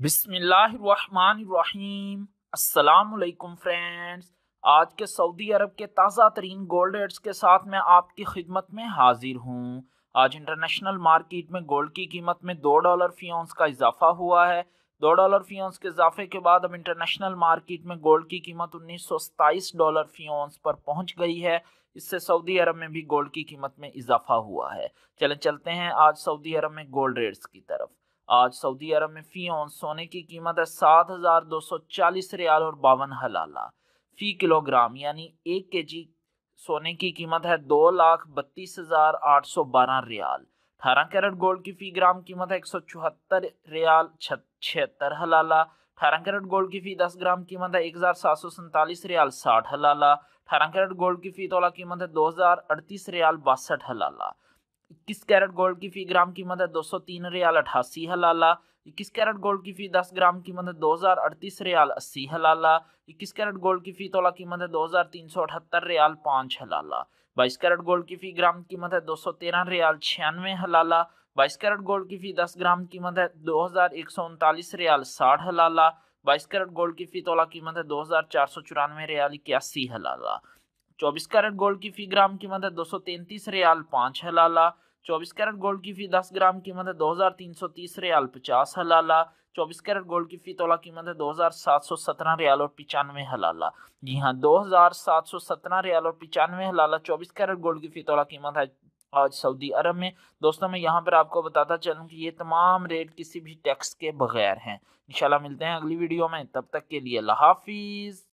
बिसमीम् असलकुम फ्रेंड्स आज के सऊदी अरब के ताज़ा तरीन गोल्ड रेट्स के साथ मैं आपकी खिदमत में हाजिर हूँ आज इंटरनेशनल मार्केट में गोल्ड की कीमत में दो डॉलर फी औंस का इजाफा हुआ है दो डॉलर फी औंस के इजाफे के बाद अब इंटरनेशनल मार्केट में गोल्ड की कीमत उन्नीस सौ सताईस डॉलर फी औंस पर पहुँच गई है इससे सऊदी अरब में भी गोल्ड की कीमत में इजाफा हुआ है चलें चलते हैं आज सऊदी अरब में गोल्ड रेट्स की तरफ आज सऊदी अरब में फ़ी ऑन सोने की कीमत है सात हज़ार दो सौ चालीस रियाल और बावन हलाला फ़ी किलोग्राम यानी एक के जी सोने की कीमत है दो लाख बत्तीस हज़ार आठ सौ बारह रियाल अठारह कैरेट गोल्ड की फ़ी ग्राम कीमत है एक सौ चौहत्तर रियाल छिहत्तर हलाला अठारह कैरेट गोल्ड की फ़ी दस ग्राम कीमत है एक हज़ार सात सौ सैंतालीस रियाल साठ हलाला अठारह कैरेट गोल्ड की फ़ी तोला कीमत है दो हज़ार अड़तीस रियाल बासठ हलाला इक्कीस कैरेट गोल्ड की फी ग्राम कीमत है दो सौ तीन रियाल अठासी हलाला इक्कीस कैरेट गोल्ड की फी दस ग्राम कीमत है दो हज़ार अड़तीस रियाल अस्सी हलाला इक्कीस कैरेट गोल्ड की फी तोला कीमत है दो हज़ार तीन सौ अठहत्तर रियाल पाँच हलाला बाईस कैरेट गोल्ड की फी ग्राम कीमत है दो सौ तेरह रियाल छियानवे हलाला बाईस कैरेट गोल्ड की फी दस ग्राम कीमत है दो हज़ार एक सौ उनतालीस रियाल साठ हलाला बाईस कैरेट गोल्ड की फी तोला कीमत है दो हज़ार चार सौ चौरानवे रियाल इक्यासी हलाला चौबीस कैरेट गोल्ड की फी ग्राम कीमत है दो सौ तैंतीस रियाल पाँच हलाला चौबीस कैरेट गोल्ड की फी दस ग्राम कीमत है दो हज़ार तीन सौ तीस रियाल पचास हलाला चौबीस कैरेट गोल्ड की फी तोला कीमत है दो हज़ार सात सौ सत्रह रियाल और पचानवे हलाला जी हाँ दो हज़ार सात सौ सत्रह रियाल और पचानवे हलाला चौबीस कैरेट गोल्ड की फी तोला कीमत है आज सऊदी अरब में दोस्तों मैं यहाँ पर आपको बताता चलूँ कि ये तमाम रेट किसी भी टैक्स के बगैर हैं इंशाल्लाह मिलते हैं अगली वीडियो में तब तक के लिए हाफिज़